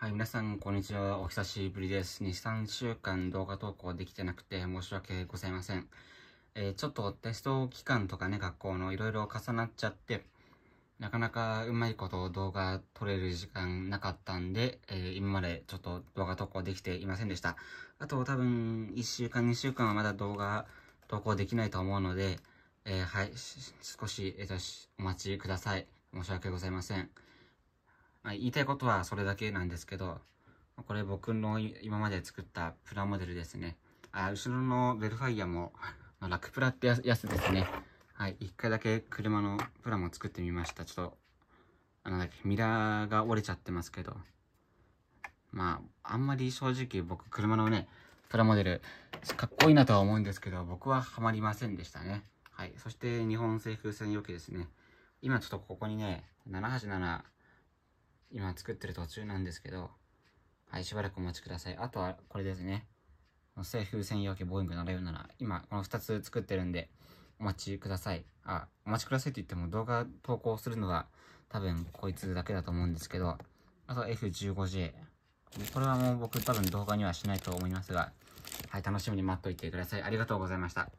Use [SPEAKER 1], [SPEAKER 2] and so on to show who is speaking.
[SPEAKER 1] はい、皆さん、こんにちは。お久しぶりです。2、3週間動画投稿できてなくて申し訳ございません。えー、ちょっとテスト期間とかね、学校のいろいろ重なっちゃって、なかなかうまいこと動画撮れる時間なかったんで、えー、今までちょっと動画投稿できていませんでした。あと多分、1週間、2週間はまだ動画投稿できないと思うので、えー、はい、少し、えー、お待ちください。申し訳ございません。まあ、言いたいことはそれだけなんですけど、これ僕の今まで作ったプラモデルですね。あ、後ろのベルファイアも、ラクプラってやつですね。はい、一回だけ車のプラも作ってみました。ちょっと、あの、ミラーが折れちゃってますけど。まあ、あんまり正直僕車のね、プラモデル、かっこいいなとは思うんですけど、僕はハマりませんでしたね。はい。そして、日本製風船容器ですね。今ちょっとここにね、787今作ってる途中なんですけど、はい、しばらくお待ちください。あとは、これですね。製風専用機ボーイング7な7今、この2つ作ってるんで、お待ちください。あ、お待ちくださいって言っても動画投稿するのは、多分、こいつだけだと思うんですけど、あと F15J。これはもう僕多分動画にはしないと思いますが、はい、楽しみに待っといてください。ありがとうございました。